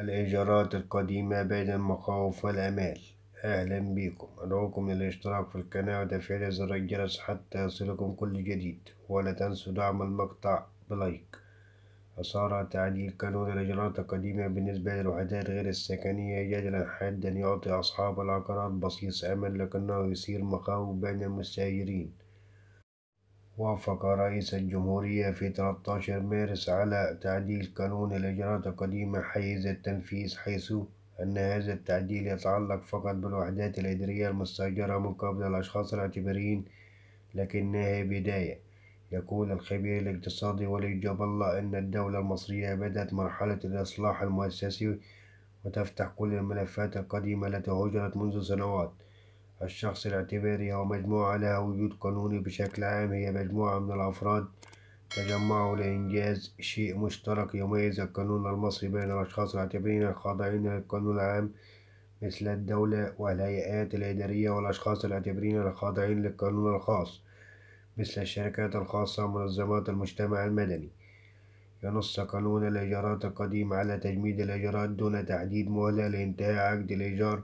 الإيجارات القديمة بين المخاوف والآمال أهلا بكم أدعوكم للاشتراك في القناة وتفعيل زر الجرس حتى يصلكم كل جديد ولا تنسوا دعم المقطع بلايك أصار تعديل قانون الإيجارات القديمة بالنسبة للوحدات غير السكنية جدلا حادا يعطي أصحاب العقارات بصيص أمل لكنه يثير مخاوف بين المستأجرين وافق رئيس الجمهورية في 13 مارس على تعديل قانون الإجراءات القديمة حيز التنفيذ حيث أن هذا التعديل يتعلق فقط بالوحدات الإدارية المستأجرة من قبل الأشخاص الاعتباريين لكنها بداية يقول الخبير الاقتصادي ولي جاب الله أن الدولة المصرية بدأت مرحلة الإصلاح المؤسسي وتفتح كل الملفات القديمة التي هجرت منذ سنوات الشخص الاعتباري هو مجموعة لها وجود قانوني بشكل عام هي مجموعة من الأفراد تجمعوا لإنجاز شيء مشترك يميز القانون المصري بين الأشخاص الاعتباريين الخاضعين للقانون العام مثل الدولة والهيئات الإدارية والأشخاص الاعتباريين الخاضعين للقانون الخاص مثل الشركات الخاصة ومنظمات المجتمع المدني ينص قانون الإيجارات القديم على تجميد الإيجارات دون تحديد مهلة لانتهاء عقد الإيجار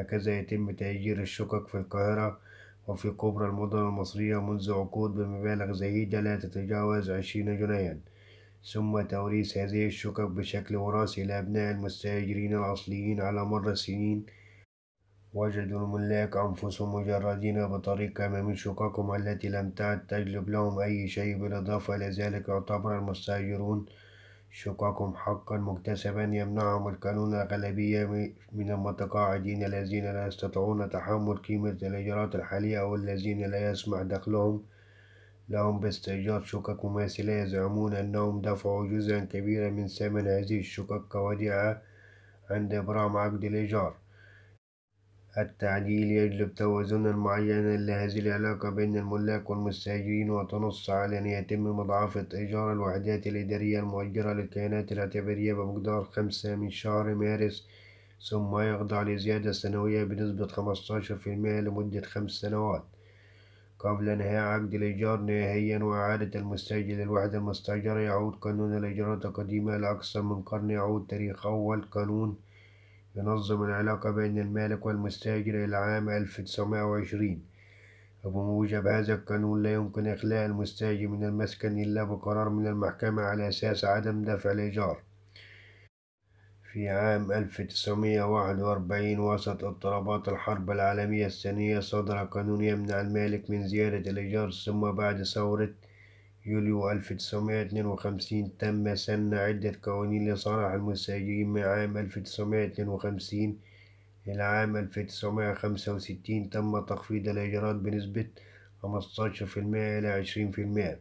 هكذا يتم تأجير الشقق في القاهرة وفي كبرى المدن المصرية منذ عقود بمبالغ زهيدة لا تتجاوز عشرين جنيا ثم توريث هذه الشقق بشكل وراثي لأبناء المستأجرين الأصليين على مر السنين وجدوا الملاك أنفسهم مجردين بطريقة ما من شققهم التي لم تعد تجلب لهم أي شيء بالإضافة إلى ذلك يعتبر المستأجرون شقاكم حقا مكتسبا يمنعهم القانون الغلبية من المتقاعدين الذين لا يستطيعون تحمل قيمة الإيجارات الحالية أو الذين لا يسمح دخلهم لهم باستئجار شقق مماثلة يزعمون أنهم دفعوا جزءا كبيرا من ثمن هذه الشقق كوديعة عند إبرام عقد الإيجار التعديل يجلب توازنا معينا لهذه العلاقة بين الملاك والمستأجرين وتنص على أن يتم مضاعفة إيجار الوحدات الإدارية المؤجرة للكيانات الاعتبارية بمقدار خمسة من شهر مارس ثم يخضع لزيادة سنوية بنسبة خمستاشر في المائة لمدة خمس سنوات قبل انهاء عقد الإيجار نهائيا وإعادة المستأجر للوحدة المستأجرة يعود قانون الإيجارات القديمة لأكثر من قرن يعود تاريخ أول قانون ينظم العلاقة بين المالك والمستأجر إلى عام 1920 وبموجب هذا القانون لا يمكن إخلاء المستأجر من المسكن إلا بقرار من المحكمة على أساس عدم دفع الإيجار في عام 1941 وسط اضطرابات الحرب العالمية الثانية صدر قانون يمنع المالك من زيادة الإيجار ثم بعد ثورة يوليو 1952 تم سن عدة قوانين لصالح المساجين من عام 1952 إلى عام 1965 تم تخفيض الإجراءات بنسبة 15% إلى 20%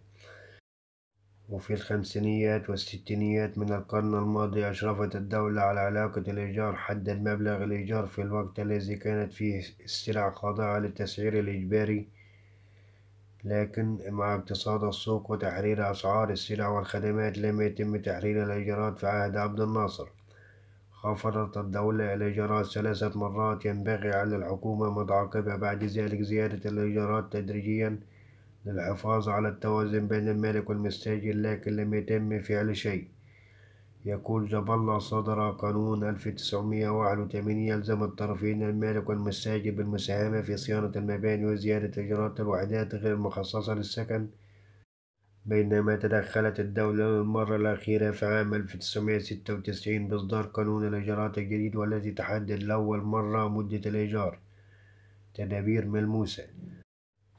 وفي الخمسينيات والستينيات من القرن الماضي أشرفت الدولة على علاقة الإيجار حدد مبلغ الإيجار في الوقت الذي كانت فيه السلع خاضعة للتسعير الإجباري لكن مع اقتصاد السوق وتحرير أسعار السلع والخدمات لم يتم تحرير الإيجارات في عهد عبد الناصر خفضت الدولة الإيجارات ثلاثة مرات ينبغي على الحكومة متعاقبة بعد ذلك زيادة الإيجارات تدريجيا للحفاظ على التوازن بين المالك والمستأجر لكن لم يتم فعل شيء يقول جاب الله صدر قانون 1981 يلزم الطرفين المالك والمستاجر بالمساهمة في صيانة المباني وزيادة إيجارات الوحدات غير المخصصة للسكن بينما تدخلت الدولة للمرة الأخيرة في عام 1996 بإصدار قانون الإيجارات الجديد والذي تحدد لأول مرة مدة الإيجار تدابير ملموسة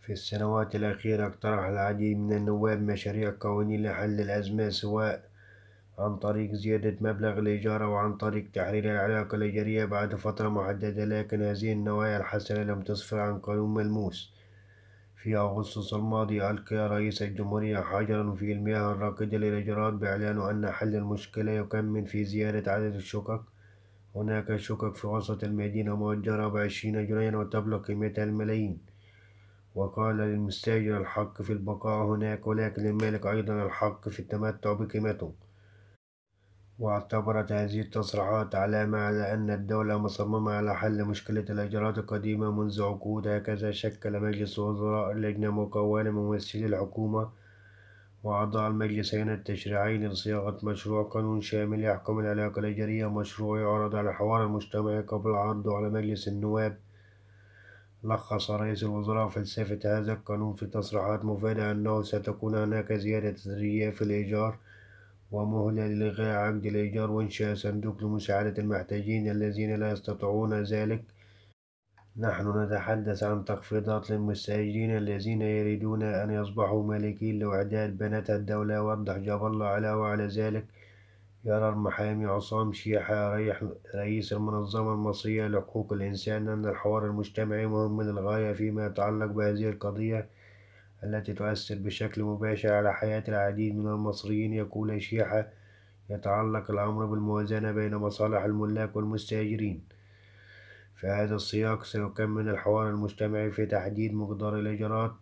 في السنوات الأخيرة اقترح العديد من النواب مشاريع قوانين لحل الأزمة سواء عن طريق زيادة مبلغ الإيجار وعن طريق تحرير العلاقة الإيجارية بعد فترة محددة لكن هذه النوايا الحسنة لم تسفر عن قانون ملموس في أغسطس الماضي ألقى رئيس الجمهورية حجرا في المياه الراقدة للإجراءات بإعلانه أن حل المشكلة يكمن في زيادة عدد الشقق هناك شقق في وسط المدينة مؤجرة بعشرين جنيها وتبلغ قيمتها الملايين وقال للمستاجر الحق في البقاء هناك ولكن للمالك أيضا الحق في التمتع بقيمته واعتبرت هذه التصريحات علامة على أن الدولة مصممة على حل مشكلة الأجراءات القديمة منذ عقود هكذا شكل مجلس الوزراء لجنة مكونة من ممثلي الحكومة وأعضاء المجلسين التشريعين لصياغة مشروع قانون شامل يحكم العلاقة الإيجارية مشروع يعرض على الحوار المجتمعي قبل عرضه على مجلس النواب لخص رئيس الوزراء فلسفة هذا القانون في تصريحات مفادة أنه ستكون هناك زيادة تدريجية في الإيجار ومهلة لإلغاء عقد الإيجار وإنشاء صندوق لمساعدة المحتاجين الذين لا يستطيعون ذلك نحن نتحدث عن تخفيضات للمستأجرين الذين يريدون أن يصبحوا مالكين لوحدات بنتها الدولة وضح جاب الله على وعلى ذلك يرى المحامي عصام شيحة رئيس المنظمة المصرية لحقوق الإنسان أن الحوار المجتمعي مهم للغاية فيما يتعلق بهذه القضية التي تؤثر بشكل مباشر على حياة العديد من المصريين يكون شيحة يتعلق الأمر بالموازنة بين مصالح الملاك والمستأجرين في هذا السياق سيكمل الحوار المجتمعي في تحديد مقدار الإيجارات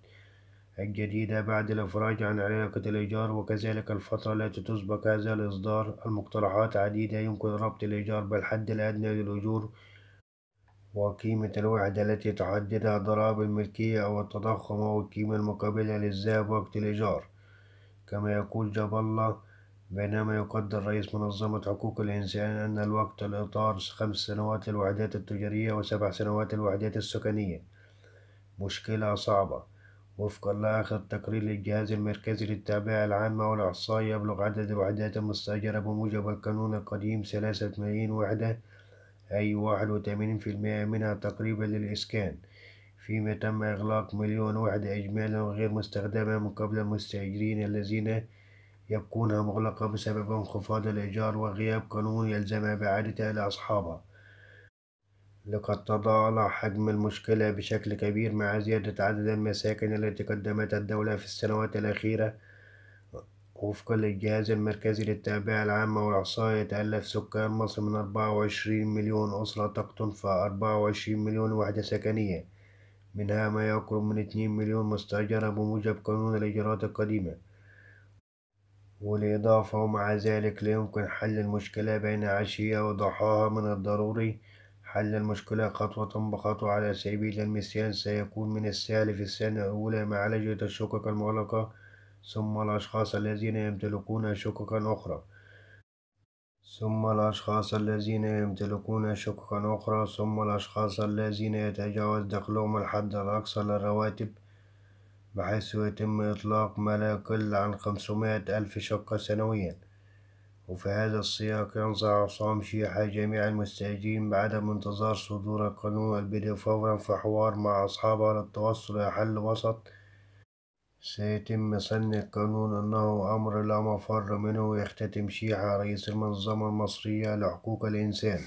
الجديدة بعد الإفراج عن علاقة الإيجار وكذلك الفترة التي تسبق هذا الإصدار المقترحات عديدة يمكن ربط الإيجار بالحد الأدنى للأجور وقيمة الوحدة التي تعددها ضرائب الملكية أو التضخم أو القيمة المقابلة للذهب وقت الإيجار كما يقول جاب الله بينما يقدر رئيس منظمة حقوق الإنسان أن الوقت الإطار خمس سنوات للوحدات التجارية وسبع سنوات للوحدات السكنية مشكلة صعبة وفقا لآخر تقرير للجهاز المركزي للتعبئة العامة والإحصاء يبلغ عدد الوحدات المستأجرة بموجب القانون القديم ثلاثة ملايين وحدة أي واحد وثمانين في المائة منها تقريبا للإسكان فيما تم إغلاق مليون وحدة إجمالا غير مستخدمة من قبل المستأجرين الذين يبقونها مغلقة بسبب انخفاض الإيجار وغياب قانون يلزمها بإعادتها لأصحابها لقد تضاعل حجم المشكلة بشكل كبير مع زيادة عدد المساكن التي قدمتها الدولة في السنوات الأخيرة وفقا للجهاز المركزي للتربية العامة والإحصاء يتألف سكان مصر من أربعة وعشرين مليون أسرة تقطن في أربعة وعشرين مليون وحدة سكنية منها ما يقرب من اتنين مليون مستأجرة بموجب قانون الإجراءات القديمة والإضافة ومع ذلك لا يمكن حل المشكلة بين عشية وضحاها من الضروري حل المشكلة خطوة بخطوة على سبيل المثال سيكون من السهل في السنة الأولى معالجة الشقق المغلقة ثم الأشخاص الذين يمتلكون شققا أخرى ثم الأشخاص الذين يمتلكون شققا أخرى ثم الأشخاص الذين يتجاوز دخلهم الحد الأقصى للرواتب بحيث يتم إطلاق ما لا يقل عن خمسمائة ألف شقة سنويا وفي هذا السياق ينصح عصام شيحة جميع المستأجرين بعدم انتظار صدور القانون البدء فورا في حوار مع أصحابه للتوصل إلى حل وسط سيتم سن القانون أنه أمر لا مفر منه يختتم شيعة رئيس المنظمة المصرية لحقوق الإنسان